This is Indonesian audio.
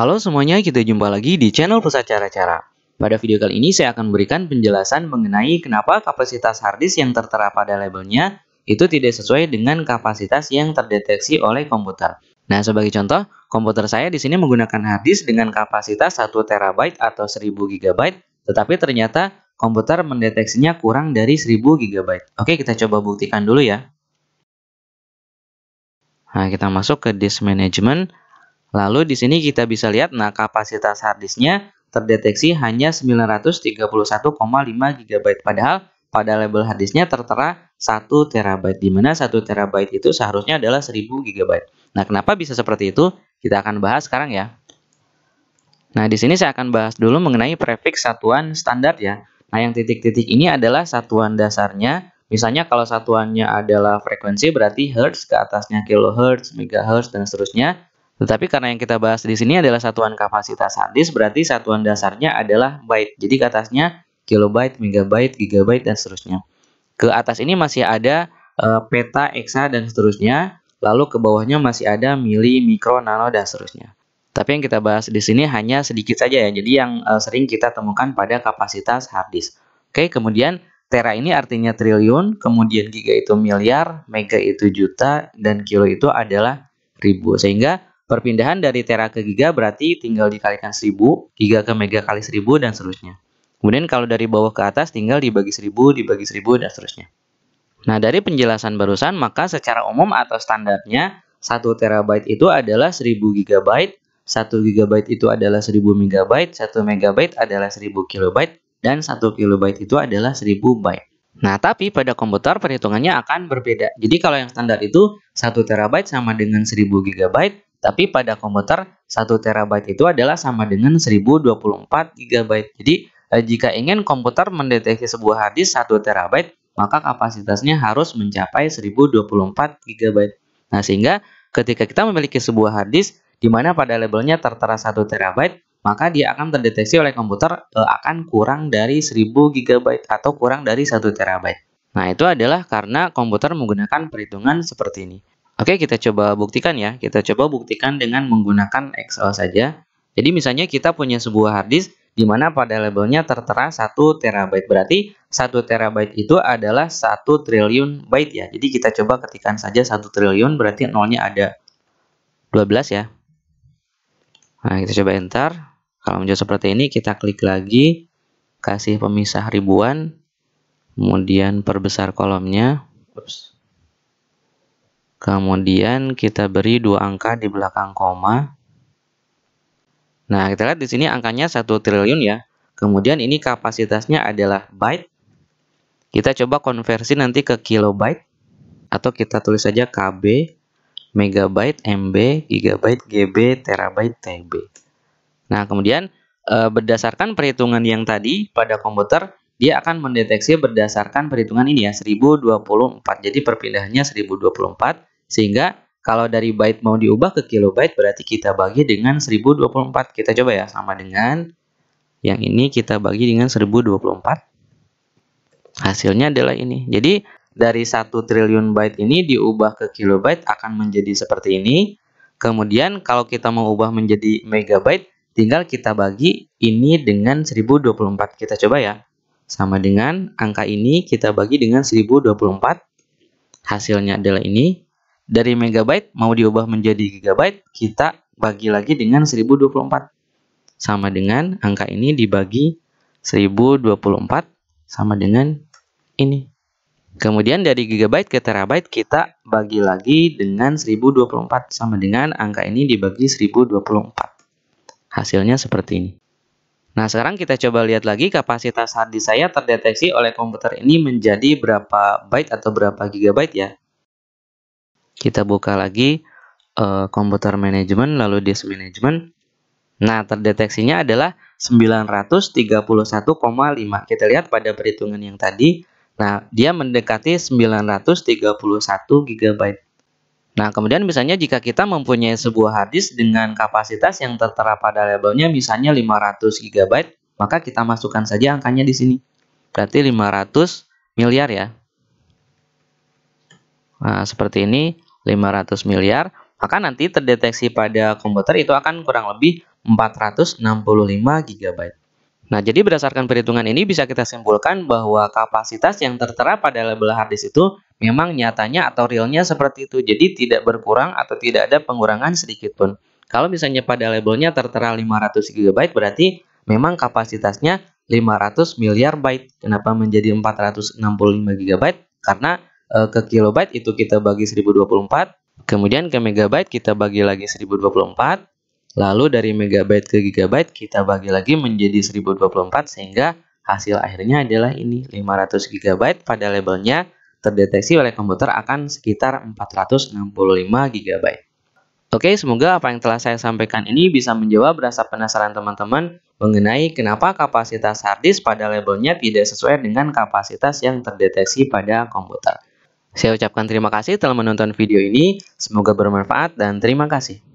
Halo semuanya, kita jumpa lagi di channel Pusat Cara-Cara. Pada video kali ini saya akan memberikan penjelasan mengenai kenapa kapasitas harddisk yang tertera pada labelnya itu tidak sesuai dengan kapasitas yang terdeteksi oleh komputer. Nah, sebagai contoh, komputer saya di sini menggunakan harddisk dengan kapasitas 1 TB atau 1000 GB, tetapi ternyata komputer mendeteksinya kurang dari 1000 GB. Oke, kita coba buktikan dulu ya. Nah, kita masuk ke disk management. Lalu di sini kita bisa lihat, nah kapasitas harddisknya terdeteksi hanya 931,5 GB. Padahal pada label harddisknya tertera 1 TB, di mana 1 TB itu seharusnya adalah 1000 GB. Nah, kenapa bisa seperti itu? Kita akan bahas sekarang ya. Nah, di sini saya akan bahas dulu mengenai prefix satuan standar ya. Nah, yang titik-titik ini adalah satuan dasarnya. Misalnya kalau satuannya adalah frekuensi berarti hertz, ke atasnya kilohertz, megahertz, dan seterusnya. Tetapi karena yang kita bahas di sini adalah satuan kapasitas disk, berarti satuan dasarnya adalah byte. Jadi ke atasnya kilobyte, megabyte, gigabyte, dan seterusnya. Ke atas ini masih ada e, peta, exa dan seterusnya. Lalu ke bawahnya masih ada mili, mikro, nano, dan seterusnya. Tapi yang kita bahas di sini hanya sedikit saja ya. Jadi yang e, sering kita temukan pada kapasitas hard disk. Oke, kemudian tera ini artinya triliun, kemudian giga itu miliar, mega itu juta, dan kilo itu adalah ribu. Sehingga Perpindahan dari tera ke giga berarti tinggal dikalikan 1000, giga ke mega kali 1000 dan seterusnya. Kemudian kalau dari bawah ke atas tinggal dibagi 1000, dibagi 1000 dan seterusnya. Nah, dari penjelasan barusan maka secara umum atau standarnya 1 terabyte itu adalah 1000 GB, 1 GB itu adalah 1000 MB, 1 MB adalah 1000 KB, dan 1 KB itu adalah 1000 byte. Nah, tapi pada komputer perhitungannya akan berbeda. Jadi kalau yang standar itu 1 terabyte sama dengan 1000 GB, tapi pada komputer 1 terabyte itu adalah sama dengan 1024 GB. Jadi eh, jika ingin komputer mendeteksi sebuah hard disk 1 terabyte, maka kapasitasnya harus mencapai 1024 GB. Nah, sehingga ketika kita memiliki sebuah hard disk di mana pada labelnya tertera 1 terabyte, maka dia akan terdeteksi oleh komputer eh, akan kurang dari 1000 GB atau kurang dari 1 terabyte. Nah, itu adalah karena komputer menggunakan perhitungan seperti ini. Oke, kita coba buktikan ya. Kita coba buktikan dengan menggunakan Excel saja. Jadi misalnya kita punya sebuah hard disk di mana pada labelnya tertera 1 terabyte. Berarti 1 terabyte itu adalah 1 triliun byte ya. Jadi kita coba ketikan saja 1 triliun berarti nolnya ada 12 ya. Nah, kita coba enter. Kalau muncul seperti ini kita klik lagi kasih pemisah ribuan kemudian perbesar kolomnya. Oops. Kemudian kita beri dua angka di belakang koma. Nah, kita lihat di sini angkanya 1 triliun ya. Kemudian ini kapasitasnya adalah byte. Kita coba konversi nanti ke kilobyte. Atau kita tulis saja KB, megabyte, MB, gigabyte, GB, terabyte, TB. Nah, kemudian eh, berdasarkan perhitungan yang tadi pada komputer, dia akan mendeteksi berdasarkan perhitungan ini ya 1024 jadi perpindahannya 1024 sehingga kalau dari byte mau diubah ke kilobyte berarti kita bagi dengan 1024. Kita coba ya sama dengan yang ini kita bagi dengan 1024. Hasilnya adalah ini. Jadi dari 1 triliun byte ini diubah ke kilobyte akan menjadi seperti ini. Kemudian kalau kita mau ubah menjadi megabyte tinggal kita bagi ini dengan 1024. Kita coba ya. Sama dengan angka ini kita bagi dengan 1024. Hasilnya adalah ini dari megabyte mau diubah menjadi gigabyte, kita bagi lagi dengan 1024. Sama dengan angka ini dibagi 1024 sama dengan ini. Kemudian dari gigabyte ke terabyte kita bagi lagi dengan 1024 sama dengan angka ini dibagi 1024. Hasilnya seperti ini. Nah, sekarang kita coba lihat lagi kapasitas hard disk saya terdeteksi oleh komputer ini menjadi berapa byte atau berapa gigabyte ya. Kita buka lagi eh, komputer uh, manajemen lalu disk manajemen. Nah, terdeteksinya adalah 931,5. Kita lihat pada perhitungan yang tadi, nah dia mendekati 931 GB. Nah, kemudian misalnya jika kita mempunyai sebuah hard dengan kapasitas yang tertera pada labelnya misalnya 500 GB, maka kita masukkan saja angkanya di sini. Berarti 500 miliar ya. Nah, seperti ini. 500 miliar, maka nanti terdeteksi pada komputer itu akan kurang lebih 465 GB. Nah, jadi berdasarkan perhitungan ini bisa kita simpulkan bahwa kapasitas yang tertera pada label harddisk itu memang nyatanya atau realnya seperti itu. Jadi tidak berkurang atau tidak ada pengurangan sedikit pun. Kalau misalnya pada labelnya tertera 500 GB berarti memang kapasitasnya 500 miliar byte. Kenapa menjadi 465 GB? Karena Eh, ke kilobyte itu kita bagi 1024, kemudian ke megabyte kita bagi lagi 1024, lalu dari megabyte ke gigabyte kita bagi lagi menjadi 1024 sehingga hasil akhirnya adalah ini 500 gigabyte pada labelnya terdeteksi oleh komputer akan sekitar 465 gigabyte. Oke, semoga apa yang telah saya sampaikan ini bisa menjawab rasa penasaran teman-teman mengenai kenapa kapasitas harddisk pada labelnya tidak sesuai dengan kapasitas yang terdeteksi pada komputer. Saya ucapkan terima kasih telah menonton video ini. Semoga bermanfaat dan terima kasih.